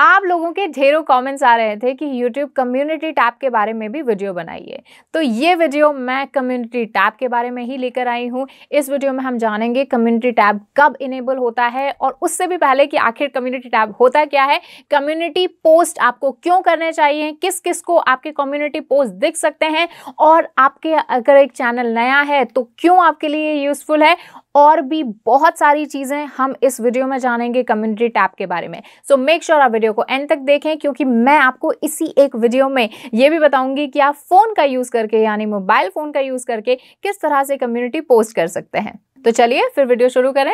आप लोगों के ढेरों कमेंट्स आ रहे थे कि YouTube कम्युनिटी टैब के बारे में भी वीडियो बनाइए तो ये वीडियो मैं कम्युनिटी टैब के बारे में ही लेकर आई हूँ इस वीडियो में हम जानेंगे कम्युनिटी टैब कब इनेबल होता है और उससे भी पहले कि आखिर कम्युनिटी टैब होता क्या है कम्युनिटी पोस्ट आपको क्यों करने चाहिए किस किस को आपके कम्युनिटी पोस्ट दिख सकते हैं और आपके अगर एक चैनल नया है तो क्यों आपके लिए यूज़फुल है और भी बहुत सारी चीज़ें हम इस वीडियो में जानेंगे कम्युनिटी टैब के बारे में सो मेक श्योर आप वीडियो वीडियो को एंड तक देखें क्योंकि मैं आपको इसी एक वीडियो में ये भी बताऊंगी कि आप फ़ोन का यूज़ करके यानी मोबाइल फ़ोन का यूज़ करके किस तरह से कम्युनिटी पोस्ट कर सकते हैं तो चलिए फिर वीडियो शुरू करें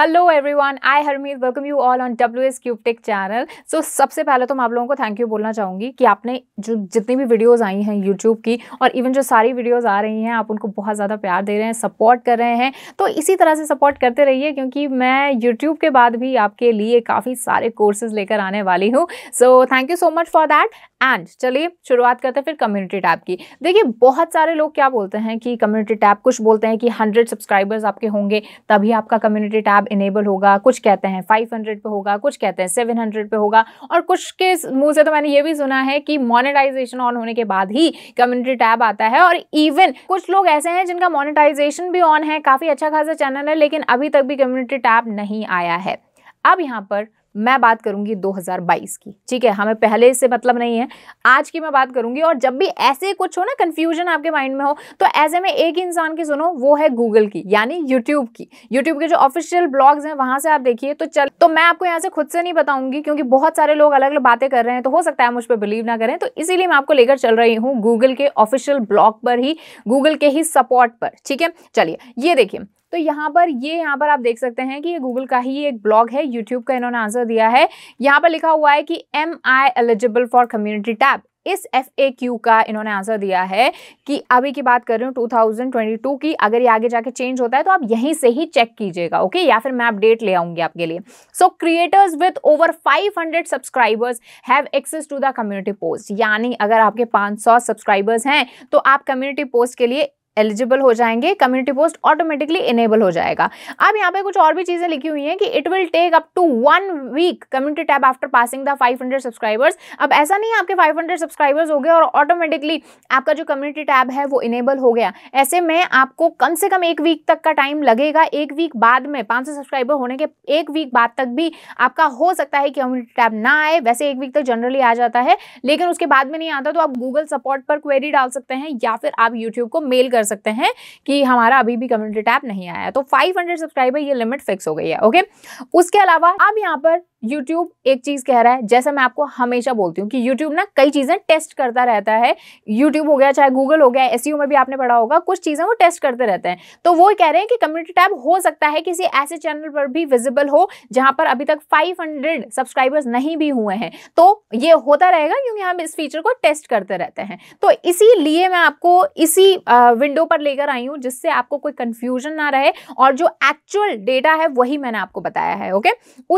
hello everyone I Harmeet welcome you all on W S cube tech channel so सबसे पहले तो मैं आप लोगों को थैंक यू बोलना चाहूँगी कि आपने जो जितनी भी वीडियोस आई हैं यूट्यूब की और इवन जो सारी वीडियोस आ रही हैं आप उनको बहुत ज़्यादा प्यार दे रहे हैं सपोर्ट कर रहे हैं तो इसी तरह से सपोर्ट करते रहिए क्योंकि मैं यूट्यूब के बाद भी आपके लिए काफ़ी सारे कोर्सेज लेकर आने वाली हूँ so thank you so much for that and चलिए शुरुआत करते हैं फिर कम्युनिटी टैब की देखिए बहुत सारे लोग क्या बोलते हैं कि कम्युनिटी टैब कुछ बोलते हैं कि हंड्रेड सब्सक्राइबर्स आपके होंगे तभी आपका कम्युनिटी टैब इनेबल होगा कुछ कहते हैं 500 पे होगा कुछ कहते हैं 700 पे होगा और कुछ के मुंह से तो मैंने ये भी सुना है कि मोनेटाइजेशन ऑन होने के बाद ही कम्युनिटी टैब आता है और इवन कुछ लोग ऐसे हैं जिनका मोनेटाइजेशन भी ऑन है काफ़ी अच्छा खासा चैनल है लेकिन अभी तक भी कम्युनिटी टैब नहीं आया है अब यहाँ पर मैं बात करूंगी 2022 की ठीक है हमें पहले से मतलब नहीं है आज की मैं बात करूंगी और जब भी ऐसे कुछ हो ना कन्फ्यूजन आपके माइंड में हो तो ऐसे में एक इंसान की सुनो वो है गूगल की यानी यूट्यूब की यूट्यूब के जो ऑफिशियल ब्लॉग्स हैं वहां से आप देखिए तो चल तो मैं आपको यहाँ से खुद से नहीं बताऊंगी क्योंकि बहुत सारे लोग अलग अलग बातें कर रहे हैं तो हो सकता है मुझ पर बिलीव ना करें तो इसीलिए मैं आपको लेकर चल रही हूँ गूगल के ऑफिशियल ब्लॉग पर ही गूगल के ही सपोर्ट पर ठीक है चलिए ये देखिए तो यहाँ पर ये यहाँ पर आप देख सकते हैं कि ये गूगल का ही एक ब्लॉग है यूट्यूब का इन्होंने आंसर दिया है यहाँ पर लिखा हुआ है कि am I eligible for community tab इस एफ ए क्यू का इन्होंने आंसर दिया है कि अभी की बात कर रही हूँ 2022 की अगर ये आगे जाके चेंज होता है तो आप यहीं से ही चेक कीजिएगा ओके या फिर मैं अपडेट ले आऊंगी आपके लिए so creators with over 500 subscribers have access to the community post यानी अगर आपके 500 सब्सक्राइबर्स हैं तो आप कम्युनिटी पोस्ट के लिए एलिजिबल हो जाएंगे कम्युनिटी पोस्ट ऑटोमेटिकली इनेबल हो जाएगा अब यहाँ पे कुछ और भी चीज़ें लिखी हुई हैं कि it will take up to one week community tab after passing the 500 subscribers अब ऐसा नहीं है आपके 500 सब्सक्राइबर्स हो गए और ऑटोमेटिकली आपका जो कम्युनिटी टैब है वो इनेबल हो गया ऐसे में आपको कम से कम एक वीक तक का टाइम लगेगा एक वीक बाद में 500 सब्सक्राइबर होने के एक वीक बाद तक भी आपका हो सकता है कम्युनिटी टैब ना आए वैसे एक वीक तक जनरली आ जाता है लेकिन उसके बाद में नहीं आता तो आप गूगल सपोर्ट पर क्वेरी डाल सकते हैं या फिर आप यूट्यूब को मेल कर सकते हैं कि हमारा अभी भी कम्युनिटी टैप नहीं आया तो 500 सब्सक्राइबर ये लिमिट फिक्स हो गई है ओके उसके अलावा आप यहाँ पर यूट्यूब एक चीज़ कह रहा है जैसा मैं आपको हमेशा बोलती हूँ कि यूट्यूब ना कई चीज़ें टेस्ट करता रहता है यूट्यूब हो गया चाहे गूगल हो गया एस e में भी आपने पढ़ा होगा कुछ चीज़ें वो टेस्ट करते रहते हैं तो वो कह रहे हैं कि कम्युनिटी टैब हो सकता है किसी ऐसे चैनल पर भी विजिबल हो जहां पर अभी तक 500 सब्सक्राइबर्स नहीं भी हुए हैं तो ये होता रहेगा क्योंकि हम इस फीचर को टेस्ट करते रहते हैं तो इसीलिए मैं आपको इसी विंडो पर लेकर आई हूँ जिससे आपको कोई कंफ्यूजन ना रहे और जो एक्चुअल डेटा है वही मैंने आपको बताया है ओके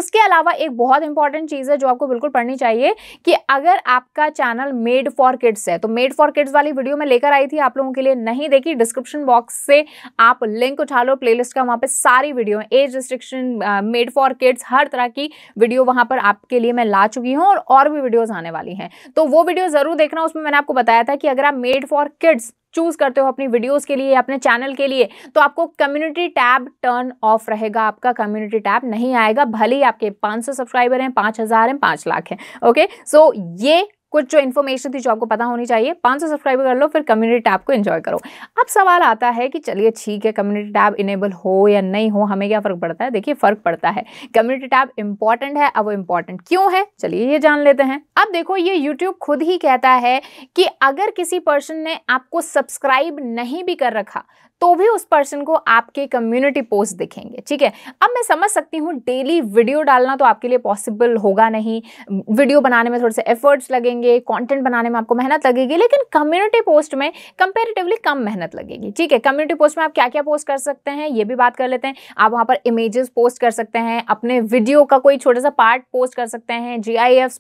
उसके अलावा एक एक बहुत इंपॉर्टेंट चीज़ है जो आपको बिल्कुल पढ़नी चाहिए कि अगर आपका चैनल मेड फॉर किड्स है तो मेड फॉर किड्स वाली वीडियो में लेकर आई थी आप लोगों के लिए नहीं देखी डिस्क्रिप्शन बॉक्स से आप लिंक उठा लो प्लेलिस्ट का वहां पे सारी वीडियो है age restriction made for kids हर तरह की वीडियो वहां पर आपके लिए मैं ला चुकी हूँ और और भी वीडियोज़ आने वाली है तो वो वीडियो ज़रूर देखना उसमें मैंने आपको बताया था कि अगर आप मेड फॉर किड्स चूज़ करते हो अपनी वीडियोस के लिए अपने चैनल के लिए तो आपको कम्युनिटी टैब टर्न ऑफ रहेगा आपका कम्युनिटी टैब नहीं आएगा भले ही आपके 500 सब्सक्राइबर हैं 5000 हैं 5 लाख हैं ओके सो ये कुछ जो इन्फॉर्मेशन थी जो आपको पता होनी चाहिए 500 सब्सक्राइबर कर लो फिर कम्युनिटी टैब को इन्जॉय करो अब सवाल आता है कि चलिए ठीक है कम्युनिटी टैब इनेबल हो या नहीं हो हमें क्या फ़र्क पड़ता है देखिए फ़र्क पड़ता है कम्युनिटी टैब इंपॉर्टेंट है अब वो इम्पॉर्टेंट क्यों है चलिए ये जान लेते हैं अब देखो ये यूट्यूब खुद ही कहता है कि अगर किसी पर्सन ने आपको सब्सक्राइब नहीं भी कर रखा तो भी उस पर्सन को आपके कम्युनिटी पोस्ट दिखेंगे ठीक है अब मैं समझ सकती हूँ डेली वीडियो डालना तो आपके लिए पॉसिबल होगा नहीं वीडियो बनाने में थोड़े से एफर्ट्स लगेंगे कंटेंट बनाने में आपको मेहनत लगेगी लेकिन कम्युनिटी पोस्ट में कंपेरेटिवली कम मेहनत लगेगी ठीक है कम्युनिटी पोस्ट में आप क्या क्या पोस्ट कर सकते हैं ये भी बात कर लेते हैं आप वहाँ पर इमेजेस पोस्ट कर सकते हैं अपने वीडियो का कोई छोटा सा पार्ट पोस्ट कर सकते हैं जी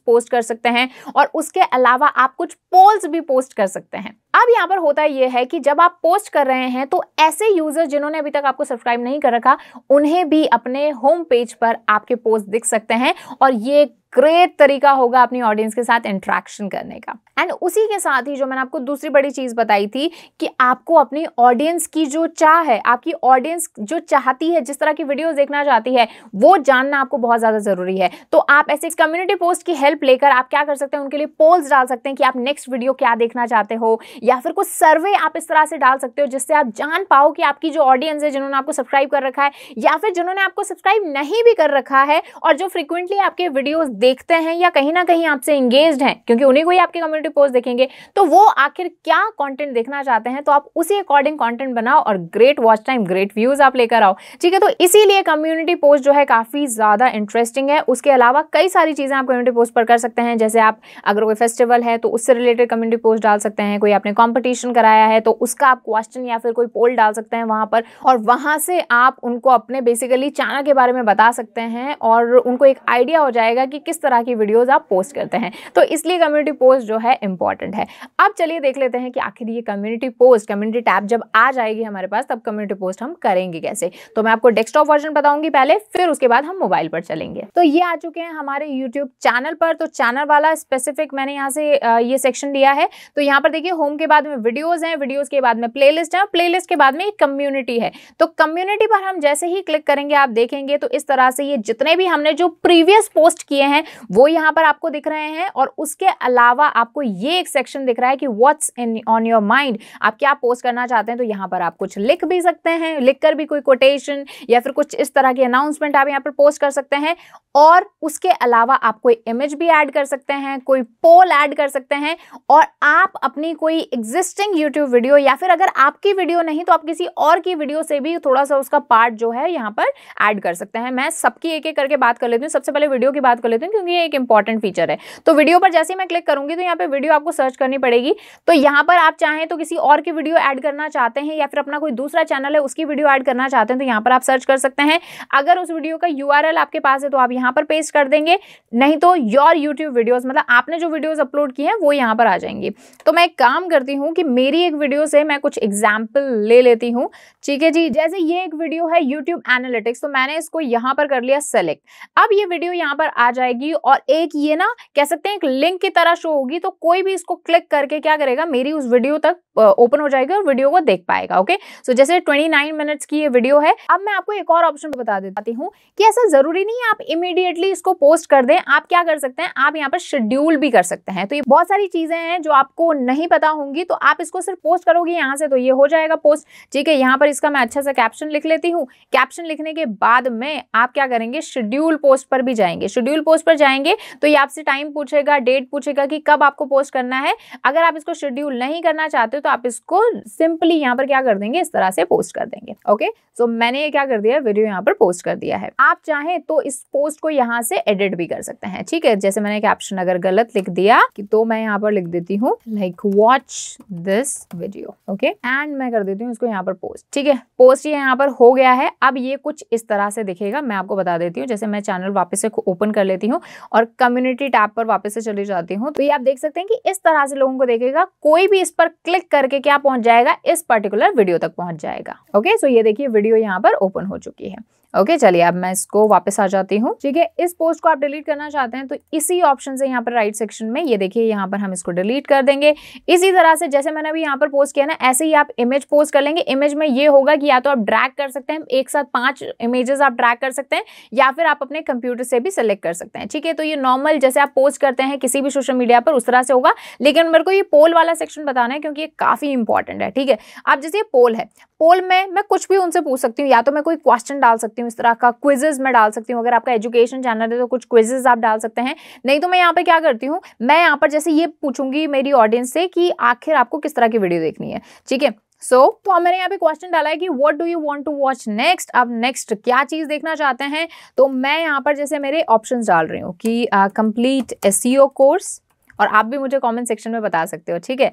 पोस्ट कर सकते हैं और उसके अलावा आप कुछ पोल्स भी पोस्ट कर सकते हैं अब यहाँ पर होता यह है कि जब आप पोस्ट कर रहे हैं तो ऐसे यूजर जिन्होंने अभी तक आपको सब्सक्राइब नहीं कर रखा उन्हें भी अपने होम पेज पर आपके पोस्ट दिख सकते हैं और ये ग्रेट तरीका होगा अपनी ऑडियंस के साथ इंट्रैक्शन करने का एंड उसी के साथ ही जो मैंने आपको दूसरी बड़ी चीज़ बताई थी कि आपको अपनी ऑडियंस की जो चाह है आपकी ऑडियंस जो चाहती है जिस तरह की वीडियोस देखना चाहती है वो जानना आपको बहुत ज़्यादा ज़रूरी है तो आप ऐसे कम्युनिटी पोस्ट की हेल्प लेकर आप क्या कर सकते हैं उनके लिए पोल्स डाल सकते हैं कि आप नेक्स्ट वीडियो क्या देखना चाहते हो या फिर कुछ सर्वे आप इस तरह से डाल सकते हो जिससे आप जान पाओ कि आपकी जो ऑडियंस है जिन्होंने आपको सब्सक्राइब कर रखा है या फिर जिन्होंने आपको सब्सक्राइब नहीं भी कर रखा है और जो फ्रिक्वेंटली आपके वीडियोज़ देखते हैं या कहीं ना कहीं आपसे इंगेज हैं क्योंकि उन्हीं को ही आपके कम्युनिटी पोस्ट देखेंगे तो वो आखिर क्या कंटेंट देखना चाहते हैं तो आप उसी अकॉर्डिंग कंटेंट बनाओ और great watch time great views आप लेकर आओ ठीक है तो इसीलिए कम्युनिटी पोस्ट जो है काफ़ी ज़्यादा इंटरेस्टिंग है उसके अलावा कई सारी चीज़ें आप कम्युनिटी पोस्ट पर कर सकते हैं जैसे आप अगर कोई फेस्टिवल है तो उससे रिलेटेड कम्युनिटी पोस्ट डाल सकते हैं कोई आपने कॉम्पिटिशन कराया है तो उसका आप क्वेश्चन या फिर कोई पोल डाल सकते हैं वहां पर और वहां से आप उनको अपने बेसिकली चाइना के बारे में बता सकते हैं और उनको एक आइडिया हो जाएगा कि किस तरह की वीडियोज़ आप पोस्ट करते हैं तो इसलिए कम्युनिटी पोस्ट जो है इंपॉर्टेंट है अब चलिए देख लेते हैं कि आखिर ये कम्युनिटी पोस्ट कम्युनिटी टैब जब आ जाएगी हमारे पास तब कम्युनिटी पोस्ट हम करेंगे कैसे तो मैं आपको डेस्कटॉप वर्जन बताऊंगी पहले फिर उसके बाद हम मोबाइल पर चलेंगे तो ये आ चुके हैं हमारे यूट्यूब चैनल पर तो चैनल वाला स्पेसिफिक मैंने यहाँ से ये सेक्शन लिया है तो यहाँ पर देखिए होम के बाद में वीडियोज हैं वीडियोज के बाद में प्ले लिस्ट है प्ले लिस्ट के बाद में कम्युनिटी है तो कम्युनिटी पर हम जैसे ही क्लिक करेंगे आप देखेंगे तो इस तरह से ये जितने भी हमने जो प्रीवियस पोस्ट किए हैं हैं वो यहाँ पर आपको दिख रहे हैं और उसके अलावा आपको ये एक सेक्शन दिख रहा है कि what's in on your mind आप क्या पोस्ट करना चाहते हैं तो यहाँ पर आप कुछ लिख भी सकते हैं लिखकर भी कोई कोटेशन या फिर कुछ इस तरह की अनाउंसमेंट आप यहाँ पर पोस्ट कर सकते हैं और उसके अलावा आप कोई इमेज भी ऐड कर सकते हैं कोई पोल ऐड कर सकते हैं और आप अपनी कोई एग्जिस्टिंग यूट्यूब वीडियो या फिर अगर आपकी वीडियो नहीं तो आप किसी और की वीडियो से भी थोड़ा सा उसका पार्ट जो है यहाँ पर ऐड कर सकते हैं मैं सबकी एक एक करके बात कर लेती हूँ सबसे पहले वीडियो की बात कर लेती हूँ क्योंकि ये एक इंपॉर्टेंट फीचर है तो वीडियो पर जैसे ही मैं क्लिक करूंगी तो यहाँ पे वीडियो आपको सर्च करनी पड़ेगी तो यहाँ पर आप चाहें तो किसी और की वीडियो ऐड करना चाहते हैं या फिर अपना कोई दूसरा चैनल है उसकी वीडियो ऐड करना चाहते हैं तो यहाँ पर आप सर्च कर सकते हैं अगर उस वीडियो का यू आपके पास है तो आप यहाँ पर पेस्ट कर देंगे नहीं तो योर यूट्यूब वीडियोज़ मतलब आपने जो वीडियोज़ अपलोड की है वो यहाँ पर आ जाएंगी तो मैं एक काम करती हूँ कि मेरी एक वीडियो से मैं कुछ एग्जाम्पल ले लेती हूँ ठीक है जी जैसे ये एक वीडियो है यूट्यूब एनालिटिक्स तो मैंने इसको यहाँ पर कर लिया सेलेक्ट अब ये वीडियो यहाँ पर आ जाएगी जाएगी और एक ये ना कह सकते हैं एक लिंक की तरह शो होगी तो कोई भी इसको क्लिक करके क्या करेगा मेरी उस वीडियो तक ओपन हो जाएगी और वीडियो को देख पाएगा ओके सो so, जैसे 29 मिनट्स की ये वीडियो है अब मैं आपको एक और ऑप्शन बता देती हूँ कि ऐसा जरूरी नहीं है आप इमीडिएटली इसको पोस्ट कर दें आप क्या कर सकते हैं आप यहाँ पर शेड्यूल भी कर सकते हैं तो ये बहुत सारी चीजें हैं जो आपको नहीं पता होंगी तो आप इसको सिर्फ पोस्ट करोगे यहाँ से तो ये हो जाएगा पोस्ट ठीक है यहाँ पर इसका मैं अच्छा सा कैप्शन लिख लेती हूँ कैप्शन लिखने के बाद में आप क्या करेंगे शेड्यूल पोस्ट पर भी जाएंगे शेड्यूल पोस्ट वीडियोस पर जाएंगे तो ये आपसे टाइम पूछेगा डेट पूछेगा कि कब आपको पोस्ट करना है अगर आप इसको शेड्यूल नहीं करना चाहते तो आप इसको सिंपली यहाँ पर क्या कर देंगे इस तरह से पोस्ट कर देंगे ओके सो मैंने ये क्या कर दिया है वीडियो यहाँ पर पोस्ट कर दिया है आप चाहें तो इस पोस्ट को यहाँ से एडिट भी कर सकते हैं ठीक है जैसे मैंने कैप्शन अगर गलत लिख दिया कि तो मैं यहाँ पर लिख देती हूँ like watch this video okay and मैं कर देती हूँ इसको यहाँ पर पोस्ट ठीक है पोस्ट ये यहाँ पर हो गया है अब ये कुछ इस तरह से दिखेगा मैं आपको बता देती हूँ जैसे मैं चैनल वापस से ओपन कर लेती हूँ हूँ और कम्युनिटी टैब पर वापस से चली जाती हूँ तो ये आप देख सकते हैं कि इस तरह से लोगों को देखेगा कोई भी इस पर क्लिक करके क्या पहुंच जाएगा इस पर्टिकुलर वीडियो तक पहुंच जाएगा ओके सो ये देखिए वीडियो यहाँ पर ओपन हो चुकी है ओके चलिए अब मैं इसको वापस आ जाती हूँ ठीक है इस पोस्ट को आप डिलीट करना चाहते हैं तो इसी ऑप्शन से यहाँ पर राइट सेक्शन में ये देखिए यहाँ पर हम इसको डिलीट कर देंगे इसी तरह से जैसे मैंने अभी यहाँ पर पोस्ट किया ना ऐसे ही आप इमेज पोस्ट कर लेंगे इमेज में ये होगा कि या तो आप ड्रैक कर सकते हैं एक साथ पांच इमेजेस आप ड्रैक कर सकते हैं या फिर आप अपने कंप्यूटर से भी सिलेक्ट कर सकते हैं ठीक है तो ये नॉर्मल जैसे आप पोस्ट करते हैं किसी भी सोशल मीडिया पर उस तरह से होगा लेकिन मेरे को ये पोल वाला सेक्शन बताना है क्योंकि ये काफ़ी इंपॉर्टेंट है ठीक है आप जैसे ये पोल है पोल में मैं कुछ भी उनसे पूछ सकती हूँ या तो मैं कोई क्वेश्चन डाल सकती हूँ सकती हूँ इस तरह का क्विजेज मैं डाल सकती हूँ अगर आपका एजुकेशन चैनल है तो कुछ क्विजेज आप डाल सकते हैं नहीं तो मैं यहाँ पर क्या करती हूँ मैं यहाँ पर जैसे ये पूछूंगी मेरी ऑडियंस से कि आखिर आपको किस तरह की वीडियो देखनी है ठीक है सो so, तो मैंने यहाँ पे क्वेश्चन डाला है कि what do you want to watch next अब नेक्स्ट क्या चीज़ देखना चाहते हैं तो मैं यहाँ पर जैसे मेरे ऑप्शंस डाल रही हूँ कि कंप्लीट एस कोर्स और आप भी मुझे कमेंट सेक्शन में बता सकते हो ठीक है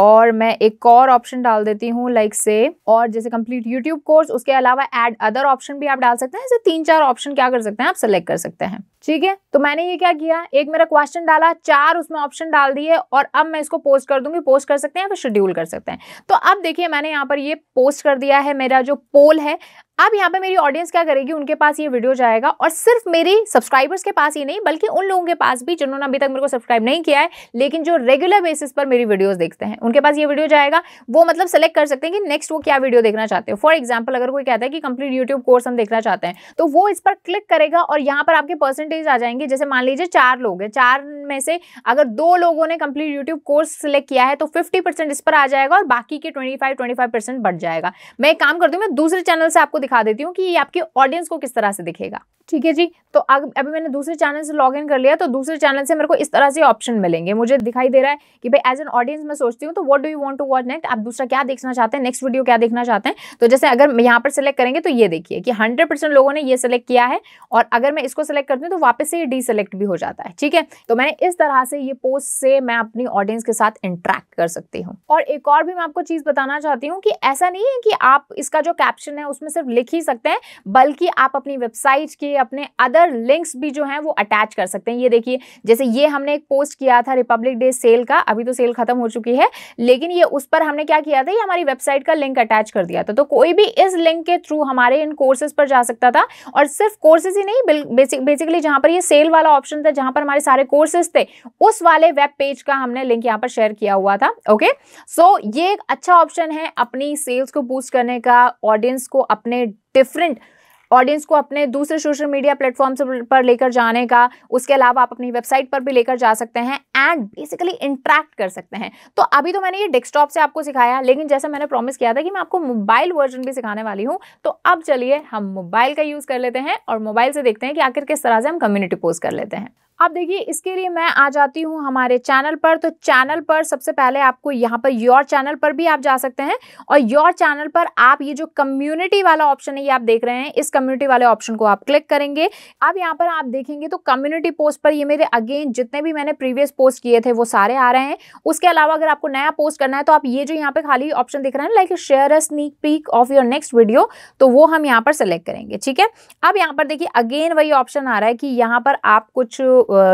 और मैं एक और ऑप्शन डाल देती हूँ लाइक से और जैसे कंप्लीट यूट्यूब कोर्स उसके अलावा एड अदर ऑप्शन भी आप डाल सकते हैं जैसे तीन चार ऑप्शन क्या कर सकते हैं आप सेलेक्ट कर सकते हैं ठीक है तो मैंने ये क्या किया एक मेरा क्वेश्चन डाला चार उसमें ऑप्शन डाल दिए और अब मैं इसको पोस्ट कर दूंगी पोस्ट कर सकते हैं या फिर शेड्यूल कर सकते हैं तो अब देखिए मैंने यहाँ पर ये पोस्ट कर दिया है मेरा जो पोल है अब यहाँ पे मेरी ऑडियंस क्या करेगी उनके पास ये वीडियो जाएगा और सिर्फ मेरे सब्सक्राइबर्स के पास ही नहीं बल्कि उन लोगों के पास भी जिन्होंने अभी तक मेरे को सब्सक्राइब नहीं किया है लेकिन जो रेगुलर बेसिस पर मेरी वीडियोस देखते हैं उनके पास ये वीडियो जाएगा वो मतलब सेलेक्ट कर सकते हैं कि नेक्स्ट वो क्या वीडियो देखना चाहते हो फॉर एग्जाम्पल अगर कोई कहता है कि कंप्लीट यूट्यूब कोर्स हम देखना चाहते हैं तो वो इस पर क्लिक करेगा और यहाँ पर आपके परसेंटेज आ जाएंगे जैसे मान लीजिए चार लोग हैं चार में से अगर दो लोगों ने कंप्लीट यूट्यूब कोर्स सेलेक्ट किया है तो फिफ्टी इस पर आ जाएगा और बाकी के ट्वेंटी फाइव बढ़ जाएगा मैं एक काम करती हूँ मैं दूसरे चैनल से आपको दिखा देती हूँ कि ये आपके ऑडियंस को किस तरह से दिखेगा ठीक है जी तो अब अभी मैंने दूसरे चैनल से लॉग इन कर लिया तो दूसरे चैनल से मेरे को इस तरह से ऑप्शन मिलेंगे मुझे दिखाई दे रहा है कि भाई एज एन ऑडियंस मैं सोचती हूँ तो what do you want to watch next आप दूसरा क्या देखना चाहते हैं नेक्स्ट वीडियो क्या देखना चाहते हैं तो जैसे अगर यहाँ पर सेलेक्ट करेंगे तो ये देखिए कि हंड्रेड लोगों ने ये सेलेक्ट किया है और अगर मैं इसको सेलेक्ट करती हूँ तो वापस से ये डीसेलेक्ट भी हो जाता है ठीक है तो मैंने इस तरह से ये पोस्ट से मैं अपनी ऑडियंस के साथ इंट्रैक्ट कर सकती हूँ और एक और भी मैं आपको चीज़ बताना चाहती हूँ कि ऐसा नहीं है कि आप इसका जो कैप्शन है उसमें सिर्फ लिख ही सकते हैं बल्कि आप अपनी वेबसाइट के अपने अदर लिंक्स भी जो हैं वो अटैच कर सकते हैं ये देखिए जैसे ये हमने एक पोस्ट किया था रिपब्लिक डे सेल का अभी तो सेल खत्म हो चुकी है लेकिन ये उस पर हमने क्या किया था ये हमारी वेबसाइट का लिंक अटैच कर दिया था तो कोई भी इस लिंक के थ्रू हमारे इन कोर्सेज पर जा सकता था और सिर्फ कोर्सेज ही नहीं बेसिकली जहाँ पर ये सेल वाला ऑप्शन था जहाँ पर हमारे सारे कोर्सेज थे उस वाले वेब पेज का हमने लिंक यहाँ पर शेयर किया हुआ था ओके सो ये एक अच्छा ऑप्शन है अपनी सेल्स को बूस्ट करने का ऑडियंस को अपने डिफरेंट ऑडियंस को अपने दूसरे सोशल मीडिया प्लेटफॉर्म्स पर लेकर जाने का उसके अलावा आप अपनी वेबसाइट पर भी लेकर जा सकते हैं एंड बेसिकली इंट्रैक्ट कर सकते हैं तो अभी तो मैंने ये डेस्कटॉप से आपको सिखाया लेकिन जैसा मैंने प्रॉमिस किया था कि मैं आपको मोबाइल वर्जन भी सिखाने वाली हूँ तो अब चलिए हम मोबाइल का यूज़ कर लेते हैं और मोबाइल से देखते हैं कि आखिर किस तरह से हम कम्युनिटी पोस्ट कर लेते हैं अब देखिए इसके लिए मैं आ जाती हूँ हमारे चैनल पर तो चैनल पर सबसे पहले आपको यहाँ पर योर चैनल पर भी आप जा सकते हैं और योर चैनल पर आप ये जो कम्युनिटी वाला ऑप्शन है ये आप देख रहे हैं इस कम्युनिटी वाले ऑप्शन को आप क्लिक करेंगे अब यहाँ पर आप देखेंगे तो कम्युनिटी पोस्ट पर ये मेरे अगेन जितने भी मैंने प्रीवियस पोस्ट किए थे वो सारे आ रहे हैं उसके अलावा अगर आपको नया पोस्ट करना है तो आप ये जो यहाँ पे खाली ऑप्शन दिख रहे हैं like share a sneak peek of your next video तो वो हम यहाँ पर सेलेक्ट करेंगे ठीक है अब यहाँ पर देखिए अगेन वही ऑप्शन आ रहा है कि यहाँ पर आप कुछ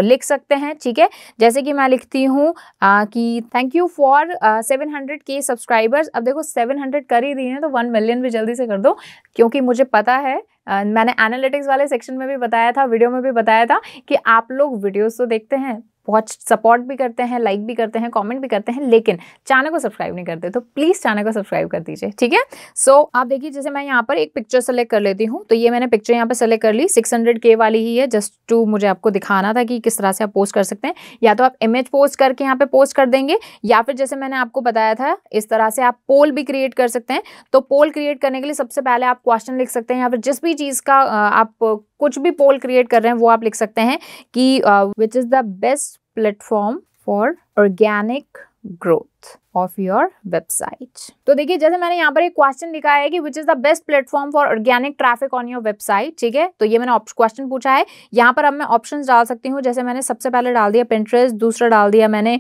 लिख सकते हैं ठीक है जैसे कि मैं लिखती हूँ कि thank you for seven hundred के सब्सक्राइबर्स अब देखो सेवन हंड्रेड कर ही दिए हैं तो वन मिलियन भी जल्दी से कर दो क्योंकि मुझे पता है मैंने एनालिटिक्स वाले सेक्शन में भी बताया था वीडियो में भी बताया था कि आप लोग वीडियोस तो देखते हैं बहुत सपोर्ट भी करते हैं लाइक भी करते हैं कमेंट भी करते हैं लेकिन चैनल को सब्सक्राइब नहीं करते तो प्लीज़ चैनल को सब्सक्राइब कर दीजिए ठीक है सो so, आप देखिए जैसे मैं यहाँ पर एक पिक्चर सेलेक्ट कर लेती हूँ तो ये मैंने पिक्चर यहाँ पर सेलेक्ट कर ली सिक्स के वाली ही है जस्ट टू मुझे आपको दिखाना था कि किस तरह से आप पोस्ट कर सकते हैं या तो आप इमेज पोस्ट करके यहाँ पर पोस्ट कर देंगे या फिर जैसे मैंने आपको बताया था इस तरह से आप पोल भी क्रिएट कर सकते हैं तो पोल क्रिएट करने के लिए सबसे पहले आप क्वेश्चन लिख सकते हैं या फिर जिस भी चीज़ का आप कुछ भी पोल क्रिएट कर रहे हैं वो आप लिख सकते हैं कि which is the best platform for organic growth of your website तो देखिए जैसे मैंने यहाँ पर एक क्वेश्चन लिखा है कि which is the best platform for organic traffic on your website ठीक है तो ये मैंने क्वेश्चन पूछा है यहाँ पर अब मैं ऑप्शन डाल सकती हूँ जैसे मैंने सबसे पहले डाल दिया पिंट्रेस्ट दूसरा डाल दिया मैंने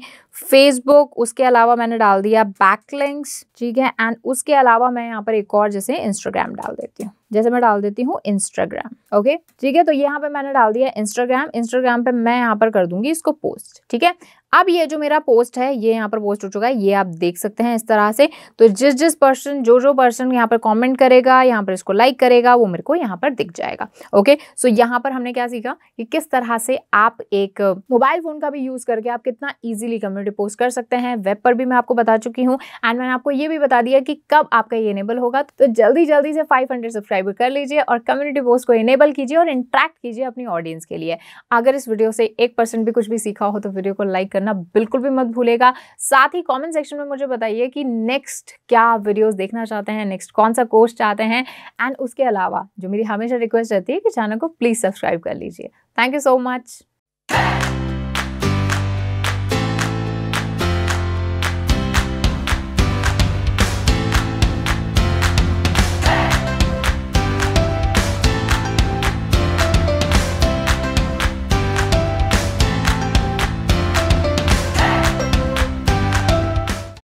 फेसबुक उसके अलावा मैंने डाल दिया बैकलिंक्स ठीक है एंड उसके अलावा मैं यहाँ पर एक और जैसे इंस्टाग्राम डाल देती हूँ जैसे मैं डाल देती हूँ इंस्टाग्राम ओके ठीक है तो यहाँ पे मैंने डाल दिया इंस्टाग्राम इंस्टाग्राम पे मैं यहाँ पर कर दूंगी इसको पोस्ट ठीक है अब ये जो मेरा पोस्ट है ये यहाँ पर पोस्ट हो चुका है ये आप देख सकते हैं इस तरह से तो जिस जिस पर्सन जो जो पर्सन यहाँ पर कमेंट करेगा यहाँ पर इसको लाइक करेगा वो मेरे को यहाँ पर दिख जाएगा ओके सो so, यहाँ पर हमने क्या सीखा कि किस तरह से आप एक मोबाइल फ़ोन का भी यूज़ करके आप कितना ईजिली कम्युनिटी पोस्ट कर सकते हैं वेब पर भी मैं आपको बता चुकी हूँ एंड मैंने आपको ये भी बता दिया कि कब आपका ये इनेबल होगा तो जल्दी जल्दी से फाइव सब्सक्राइबर कर लीजिए और कम्युनिटी पोस्ट को इनेबल कीजिए और इंट्रैक्ट कीजिए अपनी ऑडियंस के लिए अगर इस वीडियो से एक पर्सन भी कुछ भी सीखा हो तो वीडियो को लाइक करना बिल्कुल भी मत भूलेगा साथ ही कमेंट सेक्शन में मुझे बताइए कि नेक्स्ट क्या वीडियोस देखना चाहते हैं नेक्स्ट कौन सा कोर्स चाहते हैं एंड उसके अलावा जो मेरी हमेशा रिक्वेस्ट रहती है कि चैनल को प्लीज़ सब्सक्राइब कर लीजिए थैंक यू सो मच